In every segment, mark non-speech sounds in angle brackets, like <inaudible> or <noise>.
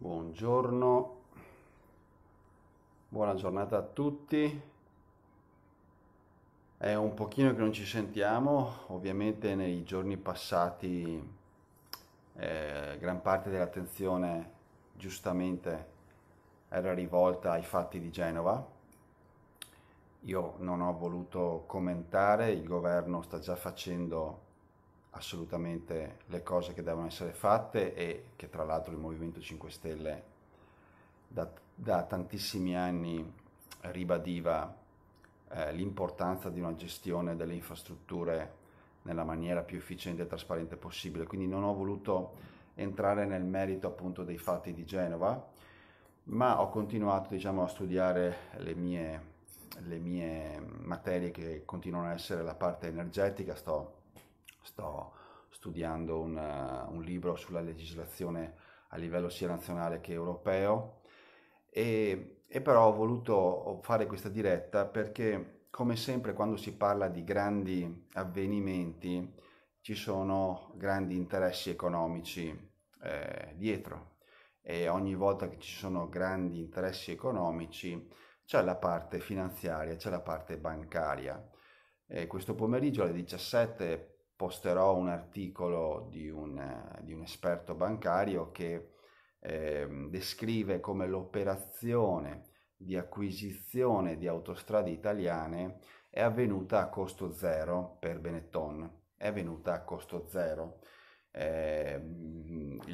Buongiorno, buona giornata a tutti. È un pochino che non ci sentiamo, ovviamente nei giorni passati eh, gran parte dell'attenzione giustamente era rivolta ai fatti di Genova. Io non ho voluto commentare, il governo sta già facendo assolutamente le cose che devono essere fatte e che tra l'altro il Movimento 5 Stelle da, da tantissimi anni ribadiva eh, l'importanza di una gestione delle infrastrutture nella maniera più efficiente e trasparente possibile. Quindi non ho voluto entrare nel merito appunto dei fatti di Genova, ma ho continuato diciamo, a studiare le mie, le mie materie che continuano a essere la parte energetica, sto sto studiando un, uh, un libro sulla legislazione a livello sia nazionale che europeo e, e però ho voluto fare questa diretta perché come sempre quando si parla di grandi avvenimenti ci sono grandi interessi economici eh, dietro e ogni volta che ci sono grandi interessi economici c'è la parte finanziaria, c'è la parte bancaria. E questo pomeriggio alle 17 posterò un articolo di un, eh, di un esperto bancario che eh, descrive come l'operazione di acquisizione di autostrade italiane è avvenuta a costo zero per Benetton, è avvenuta a costo zero. Eh,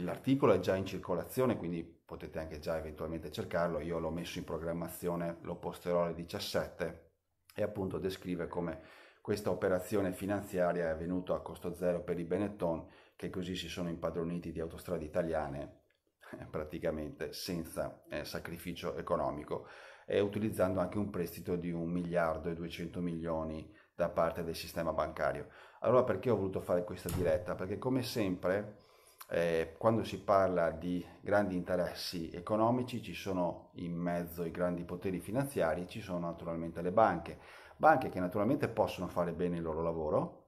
l'articolo è già in circolazione, quindi potete anche già eventualmente cercarlo, io l'ho messo in programmazione, lo posterò alle 17 e appunto descrive come questa operazione finanziaria è avvenuta a costo zero per i Benetton, che così si sono impadroniti di autostrade italiane eh, praticamente senza eh, sacrificio economico e utilizzando anche un prestito di 1 miliardo e 200 milioni da parte del sistema bancario. Allora perché ho voluto fare questa diretta? Perché come sempre eh, quando si parla di grandi interessi economici ci sono in mezzo i grandi poteri finanziari, e ci sono naturalmente le banche banche che naturalmente possono fare bene il loro lavoro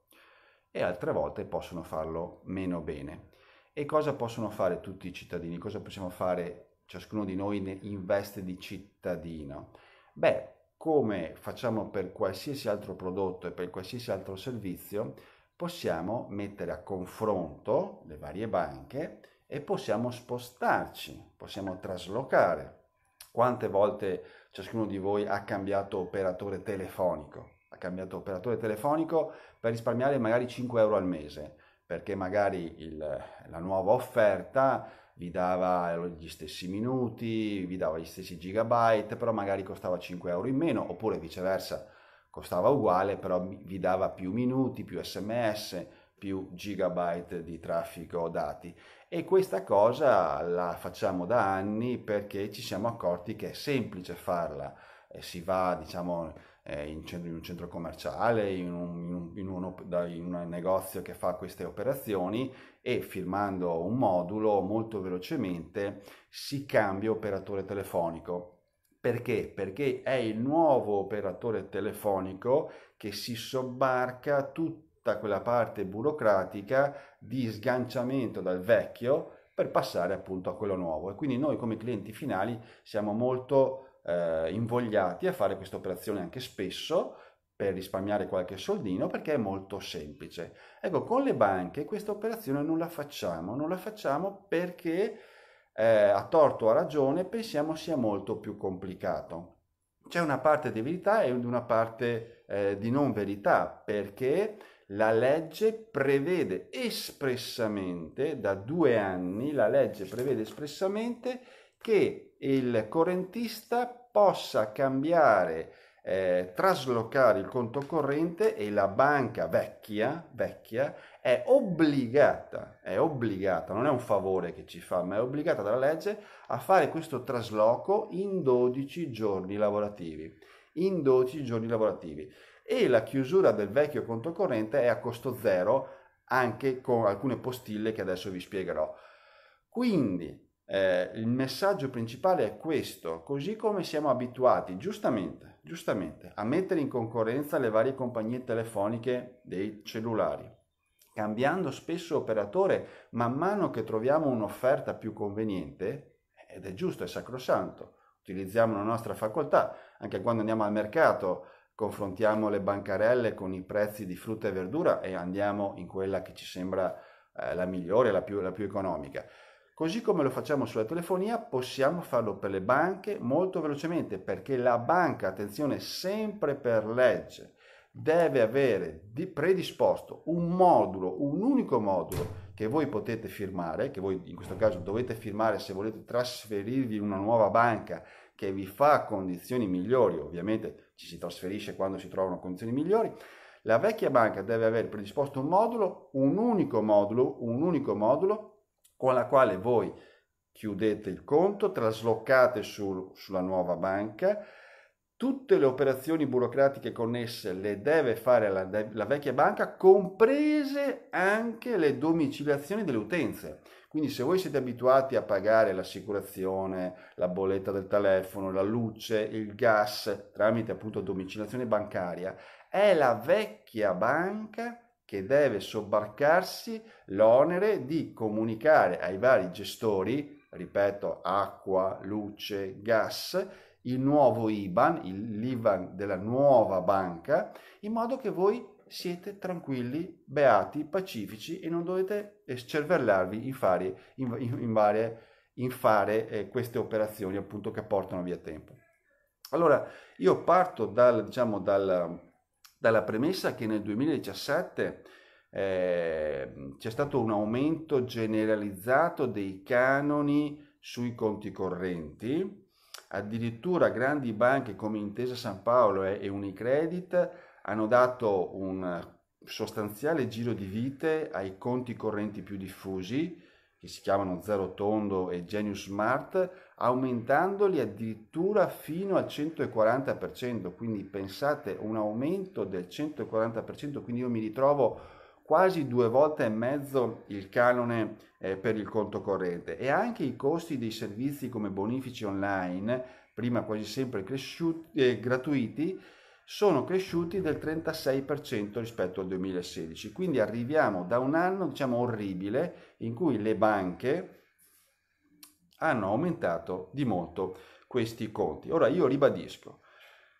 e altre volte possono farlo meno bene. E cosa possono fare tutti i cittadini? Cosa possiamo fare ciascuno di noi in veste di cittadino? Beh, come facciamo per qualsiasi altro prodotto e per qualsiasi altro servizio, possiamo mettere a confronto le varie banche e possiamo spostarci, possiamo traslocare. Quante volte ciascuno di voi ha cambiato operatore telefonico, ha cambiato operatore telefonico per risparmiare magari 5 euro al mese, perché magari il, la nuova offerta vi dava gli stessi minuti, vi dava gli stessi gigabyte, però magari costava 5 euro in meno, oppure viceversa costava uguale, però vi dava più minuti, più sms, più gigabyte di traffico dati. E questa cosa la facciamo da anni perché ci siamo accorti che è semplice farla. Eh, si va, diciamo, eh, in, centro, in, un centro commerciale, in un, in, un, in, uno, in un negozio che fa queste operazioni e firmando un modulo molto velocemente si cambia operatore telefonico. Perché? Perché è il nuovo operatore telefonico che si sobbarca tutti tutta quella parte burocratica di sganciamento dal vecchio per passare appunto a quello nuovo. E quindi noi come clienti finali siamo molto eh, invogliati a fare questa operazione anche spesso per risparmiare qualche soldino perché è molto semplice. Ecco, con le banche questa operazione non la facciamo, non la facciamo perché eh, a torto o a ragione pensiamo sia molto più complicato. C'è una parte di verità e una parte eh, di non verità perché la legge prevede espressamente, da due anni, la legge prevede espressamente che il correntista possa cambiare, eh, traslocare il conto corrente e la banca vecchia, vecchia è obbligata, è obbligata, non è un favore che ci fa, ma è obbligata dalla legge a fare questo trasloco in 12 giorni lavorativi. In 12 giorni lavorativi e la chiusura del vecchio conto corrente è a costo zero anche con alcune postille che adesso vi spiegherò. Quindi eh, il messaggio principale è questo, così come siamo abituati giustamente, giustamente a mettere in concorrenza le varie compagnie telefoniche dei cellulari, cambiando spesso operatore man mano che troviamo un'offerta più conveniente, ed è giusto, è sacrosanto, utilizziamo la nostra facoltà, anche quando andiamo al mercato confrontiamo le bancarelle con i prezzi di frutta e verdura e andiamo in quella che ci sembra eh, la migliore, la più, la più economica. Così come lo facciamo sulla telefonia, possiamo farlo per le banche molto velocemente perché la banca, attenzione, sempre per legge, deve avere di predisposto un modulo, un unico modulo che voi potete firmare, che voi in questo caso dovete firmare se volete trasferirvi in una nuova banca che vi fa condizioni migliori, ovviamente ci si trasferisce quando si trovano condizioni migliori, la vecchia banca deve aver predisposto un modulo, un unico modulo, un unico modulo con la quale voi chiudete il conto, traslocate sul, sulla nuova banca, tutte le operazioni burocratiche connesse le deve fare la, la vecchia banca, comprese anche le domiciliazioni delle utenze. Quindi se voi siete abituati a pagare l'assicurazione, la bolletta del telefono, la luce, il gas tramite appunto domiciliazione bancaria, è la vecchia banca che deve sobbarcarsi l'onere di comunicare ai vari gestori, ripeto, acqua, luce, gas, il nuovo IBAN, l'IBAN della nuova banca, in modo che voi siete tranquilli, beati, pacifici e non dovete scervellarvi in, fare, in, in, varie, in fare eh, queste operazioni appunto che portano via tempo. Allora, io parto dal, diciamo, dal, dalla premessa che nel 2017 eh, c'è stato un aumento generalizzato dei canoni sui conti correnti, addirittura grandi banche come Intesa San Paolo e Unicredit hanno dato un sostanziale giro di vite ai conti correnti più diffusi, che si chiamano Zero Tondo e Genius Smart, aumentandoli addirittura fino al 140%, quindi pensate un aumento del 140%, quindi io mi ritrovo quasi due volte e mezzo il canone eh, per il conto corrente e anche i costi dei servizi come bonifici online, prima quasi sempre cresciuti, eh, gratuiti, sono cresciuti del 36% rispetto al 2016. Quindi arriviamo da un anno, diciamo, orribile in cui le banche hanno aumentato di molto questi conti. Ora io ribadisco,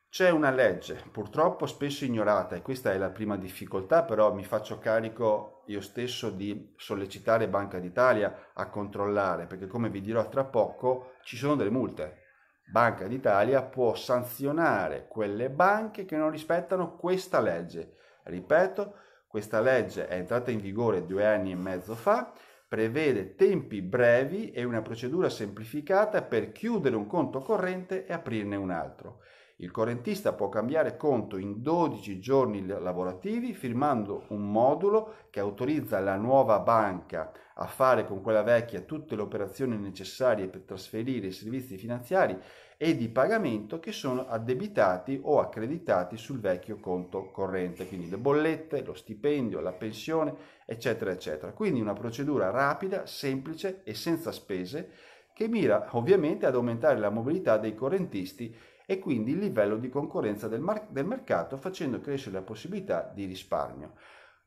c'è una legge, purtroppo spesso ignorata, e questa è la prima difficoltà, però mi faccio carico io stesso di sollecitare Banca d'Italia a controllare, perché come vi dirò tra poco ci sono delle multe Banca d'Italia può sanzionare quelle banche che non rispettano questa legge. Ripeto, questa legge è entrata in vigore due anni e mezzo fa, prevede tempi brevi e una procedura semplificata per chiudere un conto corrente e aprirne un altro. Il correntista può cambiare conto in 12 giorni lavorativi firmando un modulo che autorizza la nuova banca a fare con quella vecchia tutte le operazioni necessarie per trasferire i servizi finanziari e di pagamento che sono addebitati o accreditati sul vecchio conto corrente, quindi le bollette, lo stipendio, la pensione, eccetera, eccetera. Quindi una procedura rapida, semplice e senza spese che mira ovviamente ad aumentare la mobilità dei correntisti e quindi il livello di concorrenza del, mar- del mercato facendo crescere la possibilità di risparmio.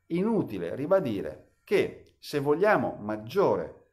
Inutile ribadire che se vogliamo maggiore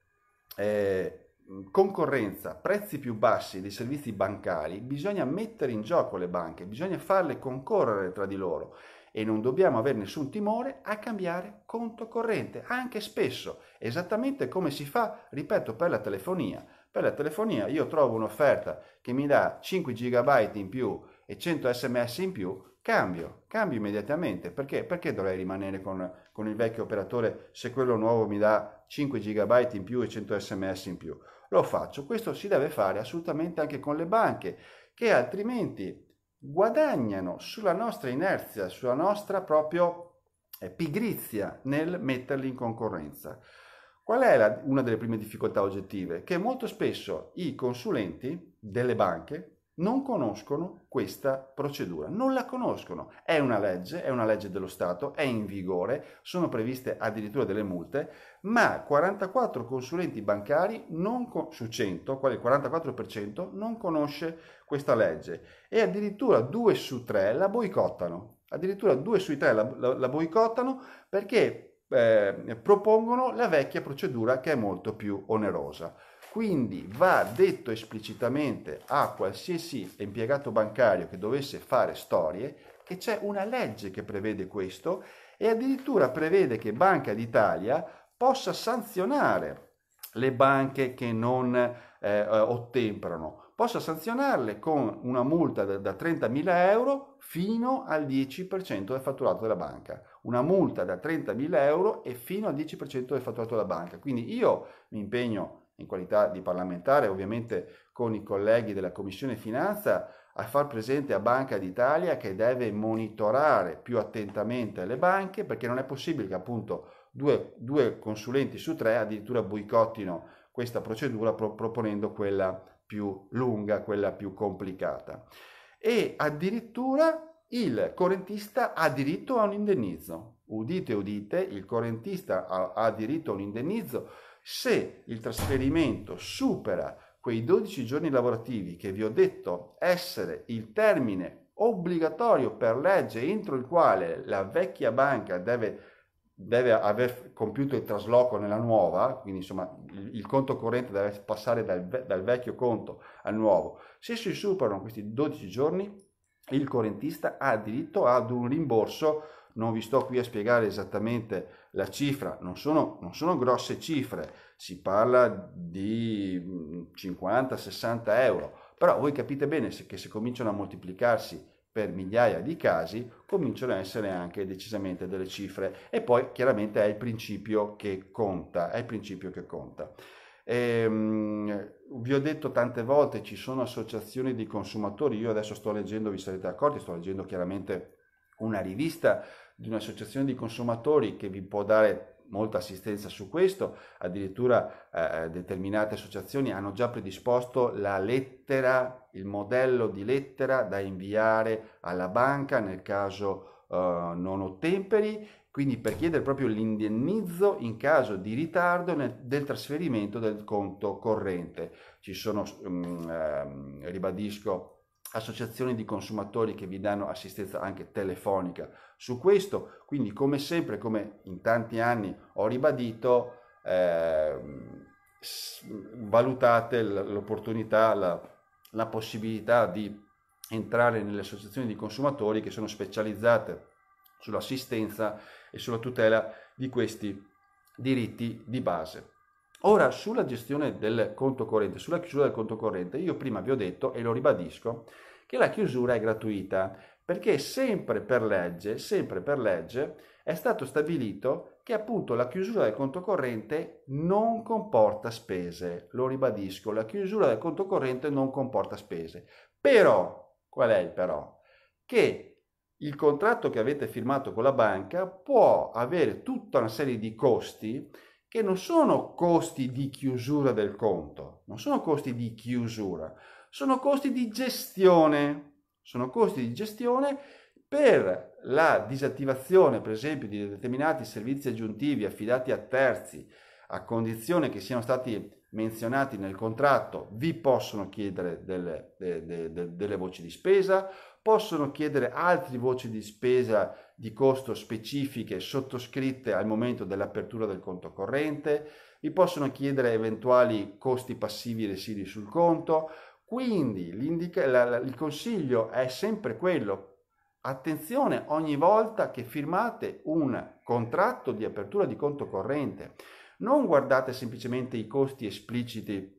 eh, concorrenza, prezzi più bassi dei servizi bancari, bisogna mettere in gioco le banche, bisogna farle concorrere tra di loro e non dobbiamo avere nessun timore a cambiare conto corrente, anche spesso, esattamente come si fa, ripeto, per la telefonia. Per la telefonia io trovo un'offerta che mi dà 5 GB in più e 100 sms in più, cambio, cambio immediatamente. Perché? Perché dovrei rimanere con, con il vecchio operatore se quello nuovo mi dà 5 GB in più e 100 sms in più? Lo faccio. Questo si deve fare assolutamente anche con le banche, che altrimenti guadagnano sulla nostra inerzia, sulla nostra proprio eh, pigrizia nel metterli in concorrenza. Qual è la, una delle prime difficoltà oggettive? Che molto spesso i consulenti delle banche non conoscono questa procedura, non la conoscono. È una legge, è una legge dello Stato, è in vigore, sono previste addirittura delle multe, ma 44 consulenti bancari con, su 100, quale il 44%, non conosce questa legge e addirittura 2 su 3 la boicottano. Addirittura 2 su 3 la, la, la boicottano perché eh, propongono la vecchia procedura che è molto più onerosa. Quindi va detto esplicitamente a qualsiasi impiegato bancario che dovesse fare storie che c'è una legge che prevede questo e addirittura prevede che Banca d'Italia possa sanzionare le banche che non eh, eh ottemperano possa sanzionarle con una multa da, 30.000 euro fino al 10% del fatturato della banca. Una multa da 30.000 euro e fino al 10% del fatturato della banca. Quindi io mi impegno in qualità di parlamentare, ovviamente con i colleghi della Commissione Finanza, a far presente a Banca d'Italia che deve monitorare più attentamente le banche perché non è possibile che appunto due, due consulenti su tre addirittura boicottino questa procedura pro- proponendo quella più lunga, quella più complicata. E addirittura il correntista ha diritto a un indennizzo. Udite, udite, il correntista ha, ha diritto a un indennizzo se il trasferimento supera quei 12 giorni lavorativi che vi ho detto essere il termine obbligatorio per legge entro il quale la vecchia banca deve deve aver compiuto il trasloco nella nuova, quindi insomma il, il conto corrente deve passare dal, dal, vecchio conto al nuovo. Se si superano questi 12 giorni, il correntista ha diritto ad un rimborso, non vi sto qui a spiegare esattamente la cifra, non sono, non sono grosse cifre, si parla di 50-60 euro, però voi capite bene che se cominciano a moltiplicarsi per migliaia di casi, cominciano a essere anche decisamente delle cifre. E poi chiaramente è il principio che conta, è il principio che conta. Ehm, vi ho detto tante volte, ci sono associazioni di consumatori, io adesso sto leggendo, vi sarete accorti, sto leggendo chiaramente una rivista di un'associazione di consumatori che vi può dare molta assistenza su questo, addirittura eh, eh, determinate associazioni hanno già predisposto la lettera, il modello di lettera da inviare alla banca nel caso eh, non ottemperi, quindi per chiedere proprio l'indennizzo in caso di ritardo nel, del trasferimento del conto corrente. Ci sono, um, eh, ribadisco, associazioni di consumatori che vi danno assistenza anche telefonica su questo. Quindi come sempre, come in tanti anni ho ribadito, eh, valutate l'opportunità, la, la possibilità di entrare nelle associazioni di consumatori che sono specializzate sull'assistenza e sulla tutela di questi diritti di base. Ora, sulla gestione del conto corrente, sulla chiusura del conto corrente, io prima vi ho detto e lo ribadisco che la chiusura è gratuita perché sempre per legge, sempre per legge è stato stabilito che appunto la chiusura del conto corrente non comporta spese. Lo ribadisco, la chiusura del conto corrente non comporta spese. Però, qual è il però? Che il contratto che avete firmato con la banca può avere tutta una serie di costi che non sono costi di chiusura del conto, non sono costi di chiusura, sono costi di gestione, sono costi di gestione per la disattivazione, per esempio, di determinati servizi aggiuntivi affidati a terzi, a condizione che siano stati menzionati nel contratto, vi possono chiedere delle, de, de, de, delle voci di spesa, possono chiedere altre voci di spesa di costo specifiche sottoscritte al momento dell'apertura del conto corrente, vi possono chiedere eventuali costi passivi residui sul conto, quindi il consiglio è sempre quello, attenzione ogni volta che firmate un contratto di apertura di conto corrente, non guardate semplicemente i costi espliciti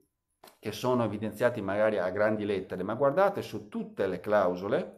che sono evidenziati magari a grandi lettere, ma guardate su tutte le clausole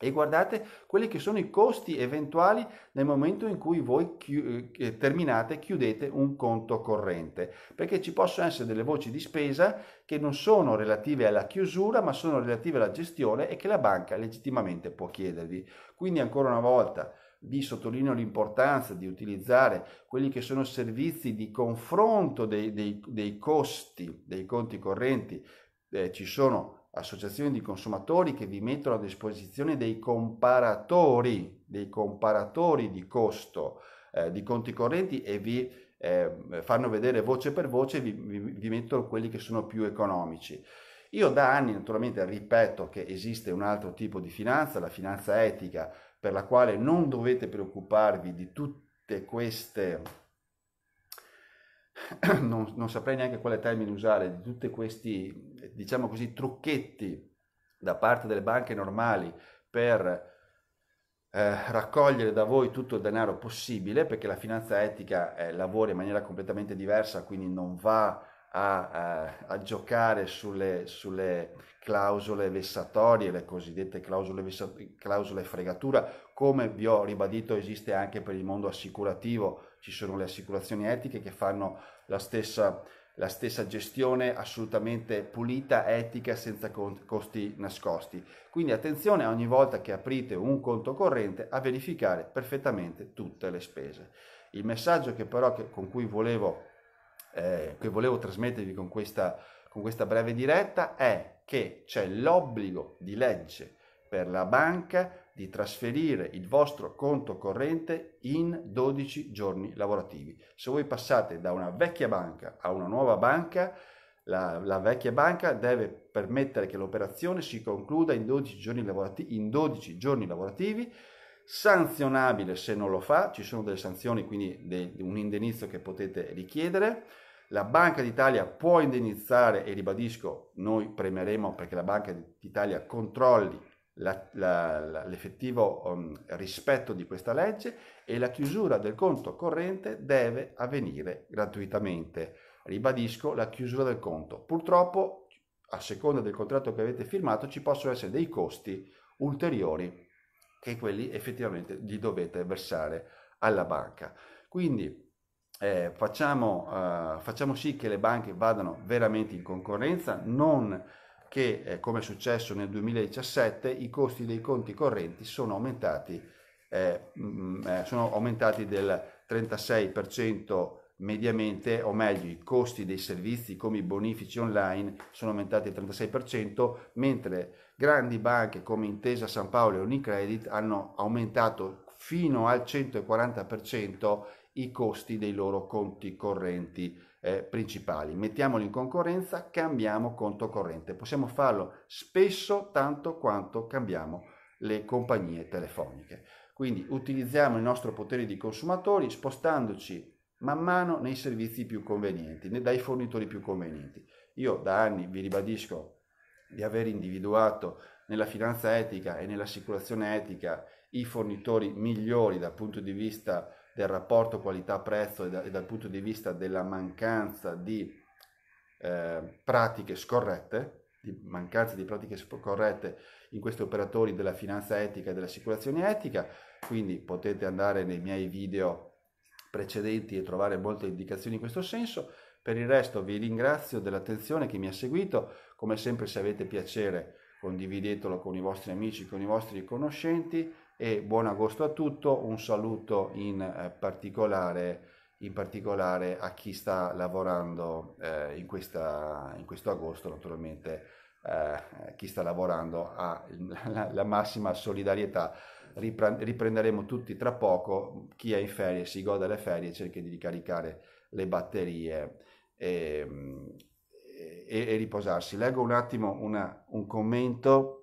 e guardate quelli che sono i costi eventuali nel momento in cui voi chi- eh, terminate, chiudete un conto corrente, perché ci possono essere delle voci di spesa che non sono relative alla chiusura, ma sono relative alla gestione e che la banca legittimamente può chiedervi. Quindi ancora una volta vi sottolineo l'importanza di utilizzare quelli che sono servizi di confronto dei, dei, dei costi, dei conti correnti. Eh, ci sono associazioni di consumatori che vi mettono a disposizione dei comparatori, dei comparatori di costo eh, di conti correnti e vi eh, fanno vedere voce per voce, vi, vi, vi mettono quelli che sono più economici. Io da anni naturalmente ripeto che esiste un altro tipo di finanza, la finanza etica, per la quale non dovete preoccuparvi di tutte queste, <clears throat> non, non saprei neanche quale termine usare, di tutti questi diciamo così, trucchetti da parte delle banche normali per eh, raccogliere da voi tutto il denaro possibile, perché la finanza etica eh, lavora in maniera completamente diversa, quindi non va a, a, a giocare sulle, sulle, clausole vessatorie, le cosiddette clausole, vessa, clausole fregatura, come vi ho ribadito esiste anche per il mondo assicurativo, ci sono le assicurazioni etiche che fanno la stessa la stessa gestione assolutamente pulita, etica, senza costi nascosti. Quindi attenzione ogni volta che aprite un conto corrente a verificare perfettamente tutte le spese. Il messaggio che però che, con cui volevo, eh, che volevo trasmettervi con questa, con questa breve diretta è che c'è l'obbligo di legge per la banca di trasferire il vostro conto corrente in 12 giorni lavorativi. Se voi passate da una vecchia banca a una nuova banca, la, la, vecchia banca deve permettere che l'operazione si concluda in 12, giorni lavorativi, in 12 giorni lavorativi, sanzionabile se non lo fa, ci sono delle sanzioni, quindi de, un indennizzo che potete richiedere. La Banca d'Italia può indennizzare e ribadisco, noi premeremo perché la Banca d'Italia controlli la, la, la, l'effettivo um, rispetto di questa legge e la chiusura del conto corrente deve avvenire gratuitamente. Ribadisco la chiusura del conto. Purtroppo, a seconda del contratto che avete firmato, ci possono essere dei costi ulteriori che quelli effettivamente li dovete versare alla banca. Quindi eh, facciamo, eh, facciamo sì che le banche vadano veramente in concorrenza, non che, eh, come è successo nel 2017, i costi dei conti correnti sono aumentati, eh, mh, mm, eh, sono aumentati del 36% mediamente, o meglio i costi dei servizi come i bonifici online sono aumentati del 36%, mentre grandi banche come Intesa San Paolo e Unicredit hanno aumentato fino al 140% i costi dei loro conti correnti eh, principali. Mettiamoli in concorrenza, cambiamo conto corrente. Possiamo farlo spesso tanto quanto cambiamo le compagnie telefoniche. Quindi utilizziamo il nostro potere di consumatori spostandoci man mano nei servizi più convenienti, dai fornitori più convenienti. Io da anni vi ribadisco di aver individuato nella finanza etica e nell'assicurazione etica i fornitori migliori dal punto di vista del rapporto qualità-prezzo e, da, e, dal punto di vista della mancanza di eh, pratiche scorrette, di mancanza di pratiche scorrette in questi operatori della finanza etica e dell'assicurazione etica, quindi potete andare nei miei video precedenti e trovare molte indicazioni in questo senso. Per il resto vi ringrazio dell'attenzione che mi ha seguito, come sempre se avete piacere condividetelo con i vostri amici, con i vostri conoscenti, e buon agosto a tutto, un saluto in eh, particolare, in particolare a chi sta lavorando eh, in, questa, in, questo agosto, naturalmente eh, chi sta lavorando ha <laughs> la, la massima solidarietà. Riprenderemo tutti tra poco, chi è in ferie si gode le ferie, cerchi di ricaricare le batterie e, mm, e, e riposarsi. Leggo un attimo una, un commento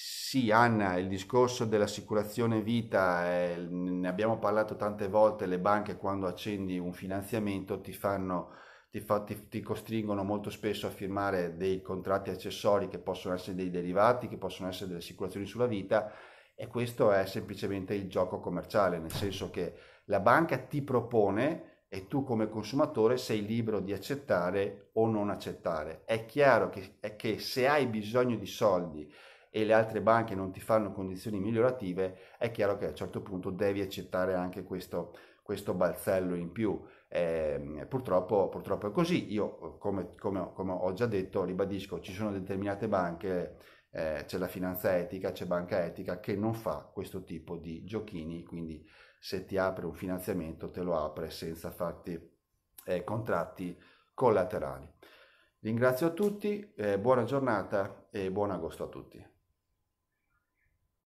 sì, Anna, il discorso dell'assicurazione vita, eh, ne abbiamo parlato tante volte, le banche quando accendi un finanziamento ti, fanno, ti, fa, ti, ti costringono molto spesso a firmare dei contratti accessori che possono essere dei derivati, che possono essere delle assicurazioni sulla vita e questo è semplicemente il gioco commerciale, nel senso che la banca ti propone e tu come consumatore sei libero di accettare o non accettare. È chiaro che, è che se hai bisogno di soldi, e le altre banche non ti fanno condizioni migliorative, è chiaro che a un certo punto devi accettare anche questo, questo balzello in più. Eh, purtroppo, purtroppo, è così. Io, come, come, come, ho già detto, ribadisco, ci sono determinate banche, eh, c'è la finanza etica, c'è banca etica, che non fa questo tipo di giochini, quindi se ti apre un finanziamento te lo apre senza farti eh, contratti collaterali. Ringrazio a tutti, eh, buona giornata e buon agosto a tutti.